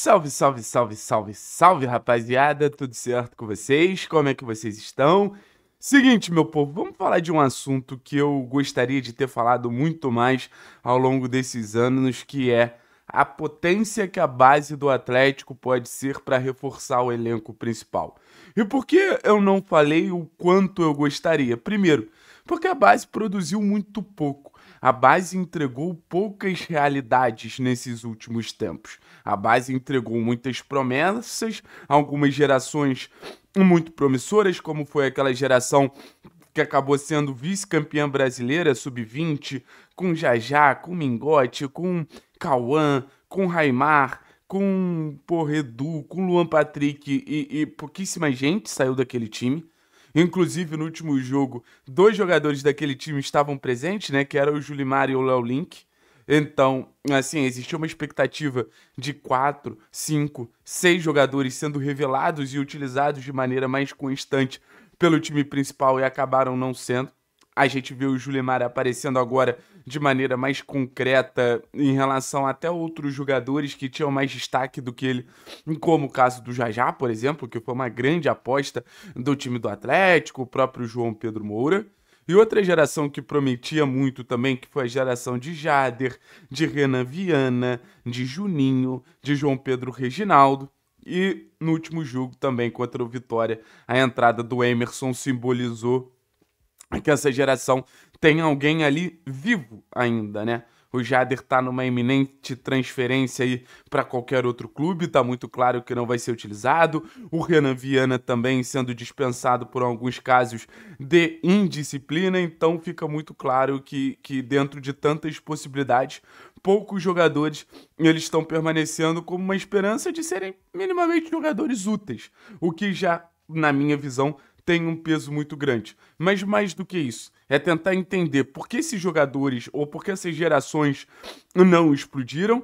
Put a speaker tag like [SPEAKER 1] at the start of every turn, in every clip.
[SPEAKER 1] Salve, salve, salve, salve, salve, rapaziada, tudo certo com vocês? Como é que vocês estão? Seguinte, meu povo, vamos falar de um assunto que eu gostaria de ter falado muito mais ao longo desses anos, que é a potência que a base do Atlético pode ser para reforçar o elenco principal. E por que eu não falei o quanto eu gostaria? Primeiro, porque a base produziu muito pouco. A base entregou poucas realidades nesses últimos tempos. A base entregou muitas promessas, algumas gerações muito promissoras, como foi aquela geração que acabou sendo vice-campeã brasileira sub-20, com Jajá, com Mingote, com Cauã, com Raimar, com Porredu, com Luan Patrick e, e pouquíssima gente saiu daquele time. Inclusive, no último jogo, dois jogadores daquele time estavam presentes, né? Que era o Julimar e o Léo Link. Então, assim, existia uma expectativa de quatro, cinco, seis jogadores sendo revelados e utilizados de maneira mais constante pelo time principal e acabaram não sendo. A gente vê o Julimar aparecendo agora de maneira mais concreta em relação até outros jogadores que tinham mais destaque do que ele, como o caso do Jajá, por exemplo, que foi uma grande aposta do time do Atlético, o próprio João Pedro Moura. E outra geração que prometia muito também, que foi a geração de Jader, de Renan Viana, de Juninho, de João Pedro Reginaldo. E no último jogo também contra o Vitória, a entrada do Emerson simbolizou que essa geração tem alguém ali vivo ainda, né? O Jader está numa iminente transferência aí para qualquer outro clube, está muito claro que não vai ser utilizado. O Renan Viana também sendo dispensado por alguns casos de indisciplina, então fica muito claro que, que dentro de tantas possibilidades, poucos jogadores eles estão permanecendo como uma esperança de serem minimamente jogadores úteis, o que já na minha visão, tem um peso muito grande. Mas mais do que isso, é tentar entender por que esses jogadores ou por que essas gerações não explodiram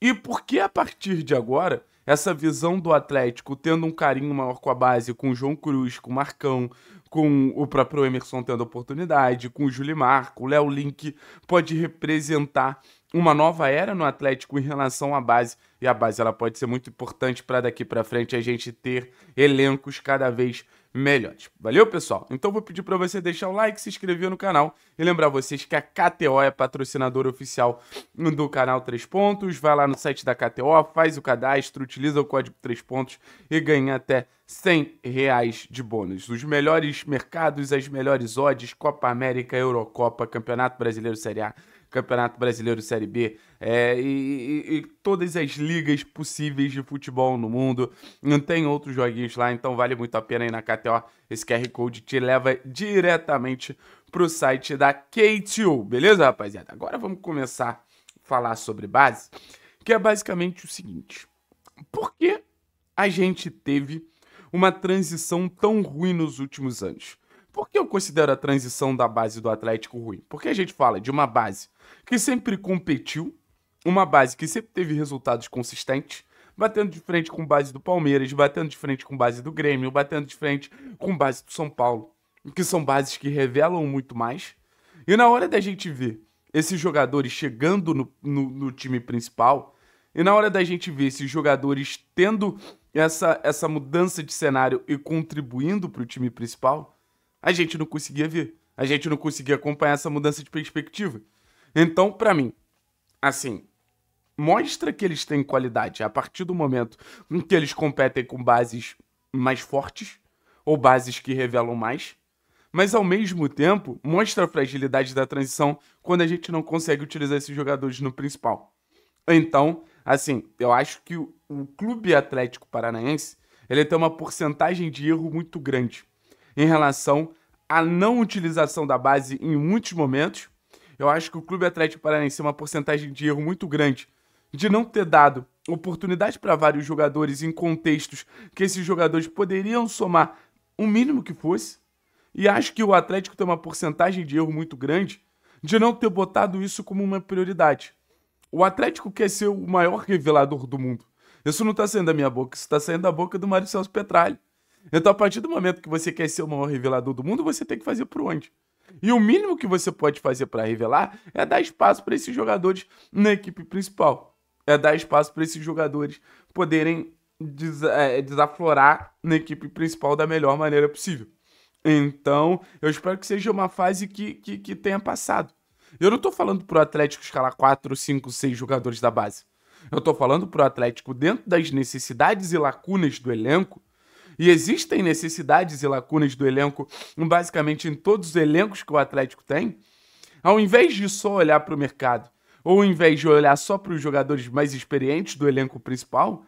[SPEAKER 1] e por que a partir de agora essa visão do Atlético tendo um carinho maior com a base, com o João Cruz, com o Marcão, com o próprio Emerson tendo oportunidade, com o Julimar, com o Léo Link, pode representar uma nova era no Atlético em relação à base. E a base ela pode ser muito importante para daqui para frente a gente ter elencos cada vez melhores. Tipo, valeu, pessoal? Então vou pedir para você deixar o like, se inscrever no canal e lembrar vocês que a KTO é patrocinadora oficial do canal 3 Pontos. Vai lá no site da KTO, faz o cadastro, utiliza o código 3 Pontos e ganha até 100 reais de bônus. Os melhores mercados, as melhores odds, Copa América, Eurocopa, Campeonato Brasileiro Série A, Campeonato Brasileiro Série B, é, e, e, e, todas as ligas possíveis de futebol no mundo. Não tem outros joguinhos lá, então vale muito a pena ir na KTO. Esse QR Code te leva diretamente pro site da KTO, beleza, rapaziada? Agora vamos começar a falar sobre base, que é basicamente o seguinte. Por que a gente teve uma transição tão ruim nos últimos anos? Por que eu considero a transição da base do Atlético ruim? Porque a gente fala de uma base que sempre competiu, uma base que sempre teve resultados consistentes, batendo de frente com base do Palmeiras, batendo de frente com base do Grêmio, batendo de frente com base do São Paulo, que são bases que revelam muito mais. E na hora da gente ver esses jogadores chegando no, no, no time principal, e na hora da gente ver esses jogadores tendo essa, essa mudança de cenário e contribuindo para o time principal, a gente não conseguia ver. A gente não conseguia acompanhar essa mudança de perspectiva. Então, para mim, assim, mostra que eles têm qualidade. A partir do momento em que eles competem com bases mais fortes ou bases que revelam mais, mas ao mesmo tempo mostra a fragilidade da transição quando a gente não consegue utilizar esses jogadores no principal. Então, assim, eu acho que o, Clube Atlético Paranaense ele tem uma porcentagem de erro muito grande em relação à não utilização da base em muitos momentos. Eu acho que o Clube Atlético Paranaense tem uma porcentagem de erro muito grande de não ter dado oportunidade para vários jogadores em contextos que esses jogadores poderiam somar o um mínimo que fosse. E acho que o Atlético tem uma porcentagem de erro muito grande de não ter botado isso como uma prioridade. O Atlético quer ser o maior revelador do mundo. Isso não está saindo da minha boca, isso está saindo da boca do Mário Celso Petralho. Então, a partir do momento que você quer ser o maior revelador do mundo, você tem que fazer por onde? E o mínimo que você pode fazer para revelar é dar espaço para esses jogadores na equipe principal é dar espaço para esses jogadores poderem des é, desaflorar na equipe principal da melhor maneira possível. Então, eu espero que seja uma fase que, que, que tenha passado. Eu não estou falando pro Atlético escalar 4, 5, 6 jogadores da base. Eu estou falando pro Atlético dentro das necessidades e lacunas do elenco. E existem necessidades e lacunas do elenco, basicamente em todos os elencos que o Atlético tem. Ao invés de só olhar para o mercado ou ao invés de olhar só para os jogadores mais experientes do elenco principal,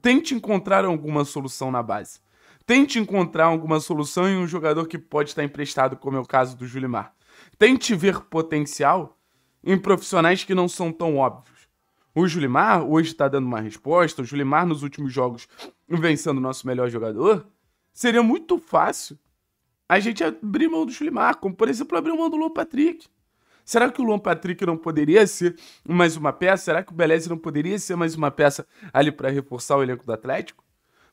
[SPEAKER 1] tente encontrar alguma solução na base. Tente encontrar alguma solução em um jogador que pode estar emprestado, como é o caso do Julimar. Tente ver potencial em profissionais que não são tão óbvios. O Julimar hoje está dando uma resposta, o Julimar nos últimos jogos vencendo o nosso melhor jogador. Seria muito fácil a gente abrir mão do Julimar, como por exemplo abrir mão do Lou Patrick. Será que o Luan Patrick não poderia ser mais uma peça? Será que o Beleza não poderia ser mais uma peça ali para reforçar o elenco do Atlético?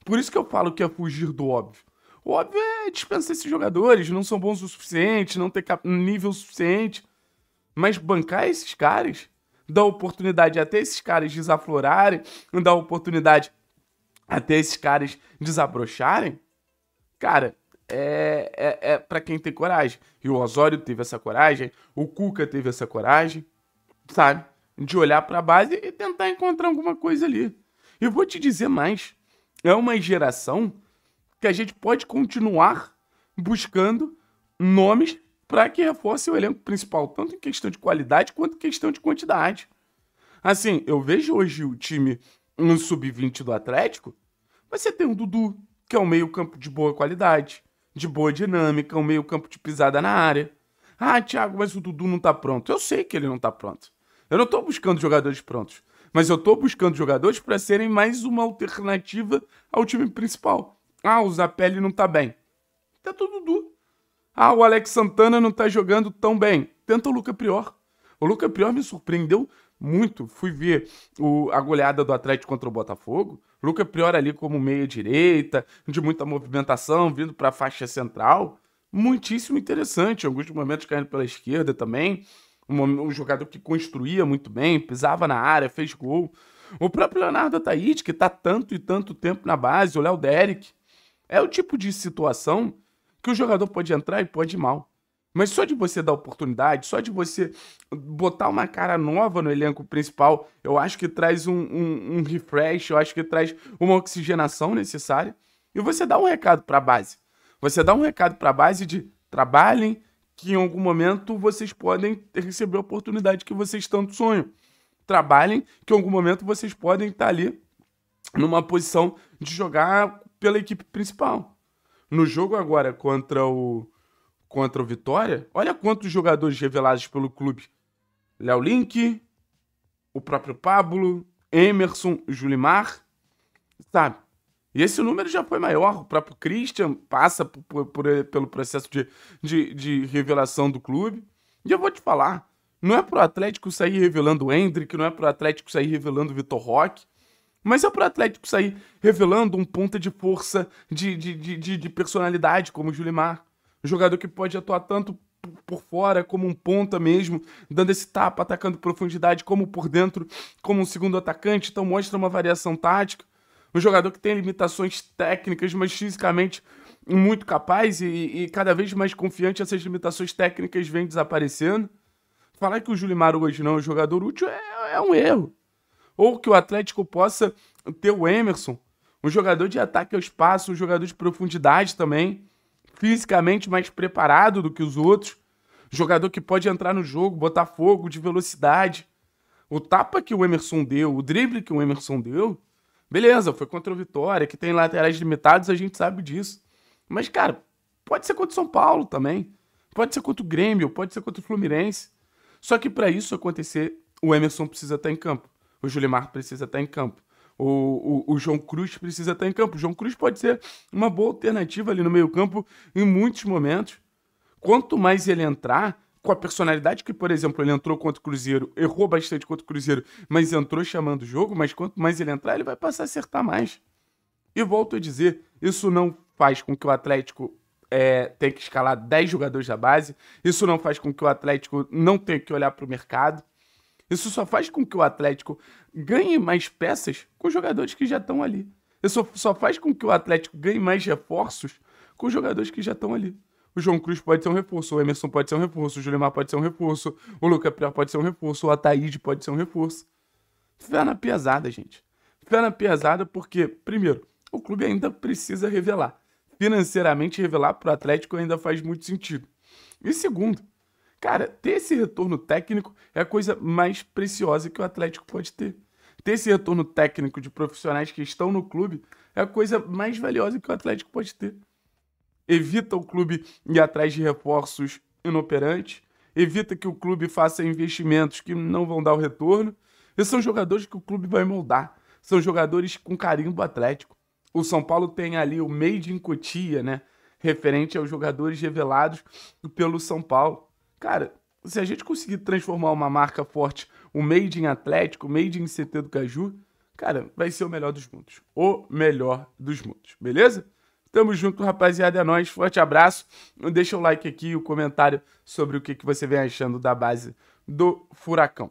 [SPEAKER 1] Por isso que eu falo que é fugir do óbvio. O óbvio é dispensar esses jogadores, não são bons o suficiente, não ter nível suficiente. Mas bancar esses caras, dar oportunidade até esses caras desaflorarem, dar oportunidade até esses caras desabrocharem, cara, é, é, é para quem tem coragem. E o Osório teve essa coragem, o Cuca teve essa coragem, sabe? De olhar para a base e tentar encontrar alguma coisa ali. E vou te dizer mais: é uma geração que a gente pode continuar buscando nomes para que reforce o elenco principal, tanto em questão de qualidade quanto em questão de quantidade. Assim, eu vejo hoje o time no sub-20 do Atlético, você tem o Dudu, que é um meio-campo de boa qualidade de boa dinâmica, um meio campo de pisada na área. Ah, Thiago, mas o Dudu não tá pronto. Eu sei que ele não tá pronto. Eu não tô buscando jogadores prontos, mas eu tô buscando jogadores para serem mais uma alternativa ao time principal. Ah, o Zapelli não tá bem. Tenta tá o Dudu. Ah, o Alex Santana não tá jogando tão bem. Tenta o Luca Prior. O Luca Prior me surpreendeu muito. Fui ver o, a goleada do Atlético contra o Botafogo. Luca Prior ali como meia-direita, de muita movimentação, vindo para a faixa central. Muitíssimo interessante. Alguns momentos caindo pela esquerda também. Um, um jogador que construía muito bem, pisava na área, fez gol. O próprio Leonardo Ataíde, que está tanto e tanto tempo na base, o Léo Derek. É o tipo de situação que o jogador pode entrar e pode ir mal. Mas só de você dar oportunidade, só de você botar uma cara nova no elenco principal, eu acho que traz um, um, um refresh, eu acho que traz uma oxigenação necessária. E você dá um recado para a base. Você dá um recado para a base de trabalhem, que em algum momento vocês podem receber a oportunidade que vocês tanto sonham. Trabalhem, que em algum momento vocês podem estar tá ali numa posição de jogar pela equipe principal. No jogo agora contra o contra o Vitória, olha quantos jogadores revelados pelo clube. Léo Link, o próprio Pablo, Emerson, Julimar, sabe? E esse número já foi maior. O próprio Christian passa por, por, pelo processo de, de, de, revelação do clube. E eu vou te falar: não é pro Atlético sair revelando o Hendrick, não é pro Atlético sair revelando o Vitor Roque, mas é pro Atlético sair revelando um ponta de força, de, de, de, de personalidade como o Julimar. Um jogador que pode atuar tanto por fora, como um ponta mesmo, dando esse tapa, atacando profundidade, como por dentro, como um segundo atacante, então mostra uma variação tática. Um jogador que tem limitações técnicas, mas fisicamente muito capaz e, e cada vez mais confiante, essas limitações técnicas vêm desaparecendo. Falar que o Julimar hoje não é um jogador útil é, é um erro. Ou que o Atlético possa ter o Emerson, um jogador de ataque ao espaço, um jogador de profundidade também fisicamente mais preparado do que os outros, jogador que pode entrar no jogo, botar fogo de velocidade. O tapa que o Emerson deu, o drible que o Emerson deu, beleza, foi contra o Vitória, que tem laterais limitados, a gente sabe disso. Mas, cara, pode ser contra o São Paulo também. Pode ser contra o Grêmio, pode ser contra o Fluminense. Só que para isso acontecer, o Emerson precisa estar em campo. O Julimar precisa estar em campo o, o, o, João Cruz precisa estar em campo. O João Cruz pode ser uma boa alternativa ali no meio-campo em muitos momentos. Quanto mais ele entrar, com a personalidade que, por exemplo, ele entrou contra o Cruzeiro, errou bastante contra o Cruzeiro, mas entrou chamando o jogo, mas quanto mais ele entrar, ele vai passar a acertar mais. E volto a dizer, isso não faz com que o Atlético é, tenha que escalar 10 jogadores da base, isso não faz com que o Atlético não tenha que olhar para o mercado, isso só faz com que o Atlético ganhe mais peças com jogadores que já estão ali. Isso só faz com que o Atlético ganhe mais reforços com jogadores que já estão ali. O João Cruz pode ser um reforço, o Emerson pode ser um reforço, o Julimar pode ser um reforço, o Lucas Pior pode ser um reforço, o Ataíde pode ser um reforço. Fé na pesada, gente. Fé na pesada porque, primeiro, o clube ainda precisa revelar. Financeiramente, revelar para o Atlético ainda faz muito sentido. E segundo, Cara, ter esse retorno técnico é a coisa mais preciosa que o Atlético pode ter. Ter esse retorno técnico de profissionais que estão no clube é a coisa mais valiosa que o Atlético pode ter. Evita o clube ir atrás de reforços inoperantes, evita que o clube faça investimentos que não vão dar o retorno. E são jogadores que o clube vai moldar, são jogadores com carimbo atlético. O São Paulo tem ali o Made in Cotia, né? Referente aos jogadores revelados pelo São Paulo. Cara, se a gente conseguir transformar uma marca forte, o Made in Atlético, o Made in CT do Caju, cara, vai ser o melhor dos mundos. O melhor dos mundos, beleza? Tamo junto, rapaziada, é nóis. Forte abraço. Deixa o like aqui e o comentário sobre o que, que você vem achando da base do Furacão.